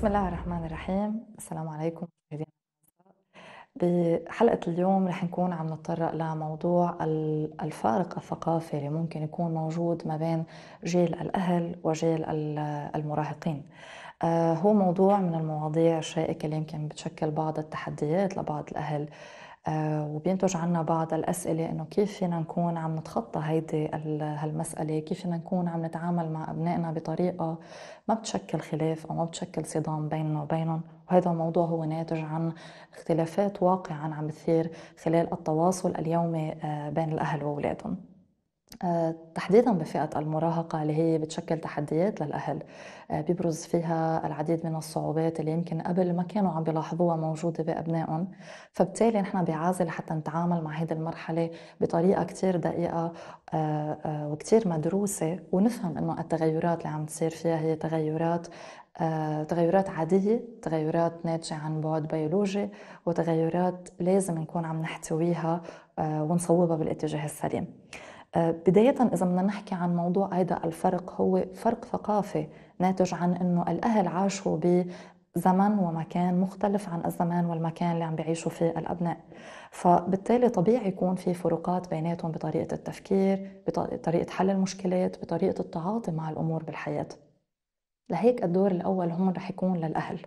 بسم الله الرحمن الرحيم السلام عليكم مشاهدينا بحلقة اليوم رح نكون عم نتطرق لموضوع الفارق الثقافي اللي ممكن يكون موجود ما بين جيل الأهل وجيل المراهقين آه، هو موضوع من المواضيع الشائكة اللي يمكن بتشكل بعض التحديات لبعض الأهل آه، وبينتج عنا بعض الأسئلة إنه كيف فينا نكون عم نتخطى هيدي هالمسألة كيف فينا نكون عم نتعامل مع أبنائنا بطريقة ما بتشكل خلاف أو ما بتشكل صدام بيننا وبينهم وهذا الموضوع هو ناتج عن اختلافات واقعا عم بتصير خلال التواصل اليومي آه، بين الأهل وأولادهم آه، تحديدا بفئة المراهقة اللي هي بتشكل تحديات للأهل آه، بيبرز فيها العديد من الصعوبات اللي يمكن قبل ما كانوا عم بيلاحظوها موجودة بأبنائهم فبالتالي نحن بعازل لحتى نتعامل مع هذه المرحلة بطريقة كثير دقيقة آه، وكثير مدروسة ونفهم أنه التغيرات اللي عم تصير فيها هي تغيرات تغيرات عادية تغيرات ناتجة عن بعد بيولوجي وتغيرات لازم نكون عم نحتويها ونصوبها بالاتجاه السليم آه، بداية إذا بدنا نحكي عن موضوع هذا الفرق هو فرق ثقافي ناتج عن أنه الأهل عاشوا ب زمن ومكان مختلف عن الزمان والمكان اللي عم بيعيشوا فيه الأبناء فبالتالي طبيعي يكون في فروقات بيناتهم بطريقة التفكير بطريقة حل المشكلات بطريقة التعاطي مع الأمور بالحياة لهيك الدور الأول هون رح يكون للأهل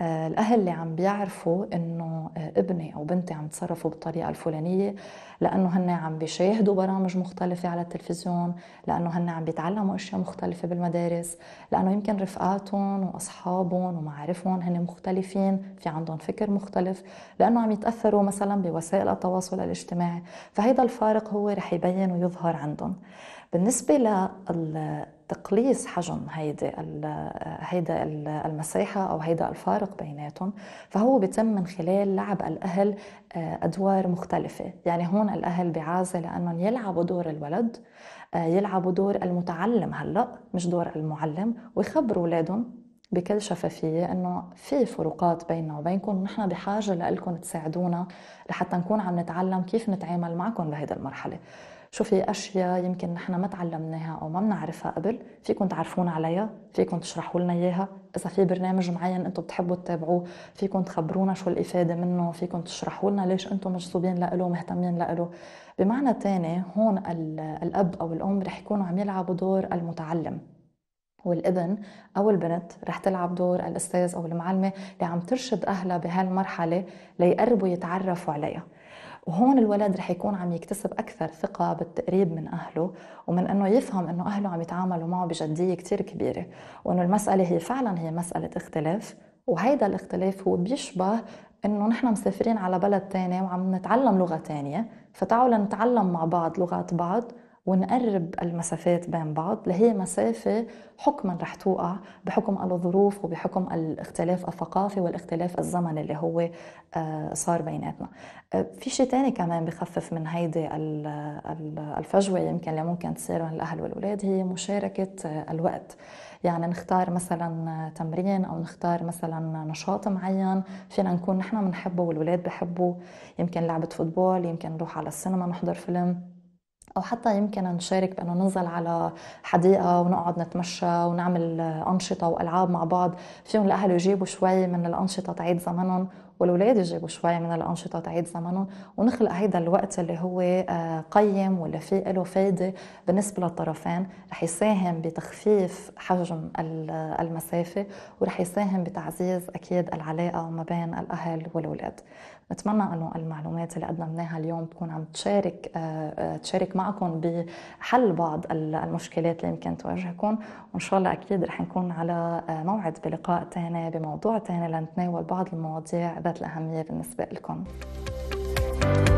آه، الاهل اللي عم بيعرفوا انه آه، ابني او بنتي عم تصرفوا بالطريقه الفلانيه لانه هن عم بيشاهدوا برامج مختلفه على التلفزيون لانه هن عم بيتعلموا اشياء مختلفه بالمدارس لانه يمكن رفقاتهم واصحابهم ومعارفهم هن مختلفين في عندهم فكر مختلف لانه عم يتاثروا مثلا بوسائل التواصل الاجتماعي فهيدا الفارق هو رح يبين ويظهر عندهم بالنسبه لل تقليص حجم هيدا هيدا المساحه او هيدا الفارق بيناتهم فهو بيتم من خلال لعب الاهل آه، ادوار مختلفه يعني هون الاهل بعازه لانهم يلعبوا دور الولد آه، يلعبوا دور المتعلم هلا مش دور المعلم ويخبروا اولادهم بكل شفافية أنه في فروقات بيننا وبينكم ونحن بحاجة لكم تساعدونا لحتى نكون عم نتعلم كيف نتعامل معكم بهيدا المرحلة شو في اشياء يمكن نحن ما تعلمناها او ما بنعرفها قبل فيكم تعرفونا عليها فيكم تشرحوا لنا اياها اذا في برنامج معين انتم بتحبوا تتابعوه فيكم تخبرونا شو الافاده منه فيكم تشرحوا لنا ليش انتم مجذوبين له مهتمين له بمعنى تاني هون الاب او الام رح يكونوا عم يلعبوا دور المتعلم والابن او البنت رح تلعب دور الاستاذ او المعلمه اللي عم ترشد اهلها بهالمرحله ليقربوا يتعرفوا عليها وهون الولد رح يكون عم يكتسب أكثر ثقة بالتقريب من أهله ومن أنه يفهم أنه أهله عم يتعاملوا معه بجدية كتير كبيرة وأنه المسألة هي فعلا هي مسألة اختلاف وهيدا الاختلاف هو بيشبه انه نحن مسافرين على بلد تاني وعم نتعلم لغه تانية فتعالوا نتعلم مع بعض لغات بعض ونقرب المسافات بين بعض اللي هي مسافة حكما رح توقع بحكم الظروف وبحكم الاختلاف الثقافي والاختلاف الزمني اللي هو آه، صار بيناتنا آه، في شيء تاني كمان بخفف من هيدي الفجوة يمكن اللي ممكن تصير بين الأهل والأولاد هي مشاركة آه، الوقت يعني نختار مثلا تمرين او نختار مثلا نشاط معين فينا نكون نحن بنحبه والولاد بحبوه يمكن لعبه فوتبول يمكن نروح على السينما نحضر فيلم او حتى يمكن نشارك بانه ننزل على حديقه ونقعد نتمشى ونعمل انشطه والعاب مع بعض فيهم الاهل يجيبوا شوي من الانشطه تعيد زمنهم والولاد يجيبوا شوي من الأنشطة تعيد زمنهم ونخلق هيدا الوقت اللي هو آه، قيم واللي فيه له فايدة بالنسبة للطرفين رح يساهم بتخفيف حجم المسافة ورح يساهم بتعزيز أكيد العلاقة ما بين الأهل والولاد بتمنى انه المعلومات اللي قدمناها اليوم تكون عم تشارك آه، آه، تشارك معكم بحل بعض المشكلات اللي يمكن تواجهكم وان شاء الله اكيد رح نكون على موعد بلقاء ثاني بموضوع ثاني لنتناول بعض المواضيع ذات الأهمية بالنسبة لكم